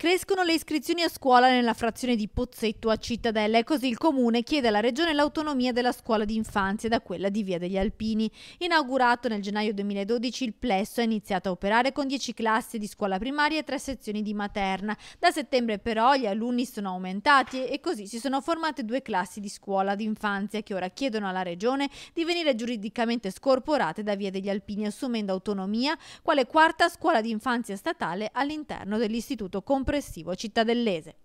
Crescono le iscrizioni a scuola nella frazione di Pozzetto a Cittadella e così il comune chiede alla regione l'autonomia della scuola di infanzia da quella di Via degli Alpini. Inaugurato nel gennaio 2012 il plesso è iniziato a operare con 10 classi di scuola primaria e 3 sezioni di materna. Da settembre però gli alunni sono aumentati e così si sono formate due classi di scuola di infanzia che ora chiedono alla regione di venire giuridicamente scorporate da Via degli Alpini assumendo autonomia quale quarta scuola di infanzia statale all'interno dell'istituto completo complessivo cittadellese.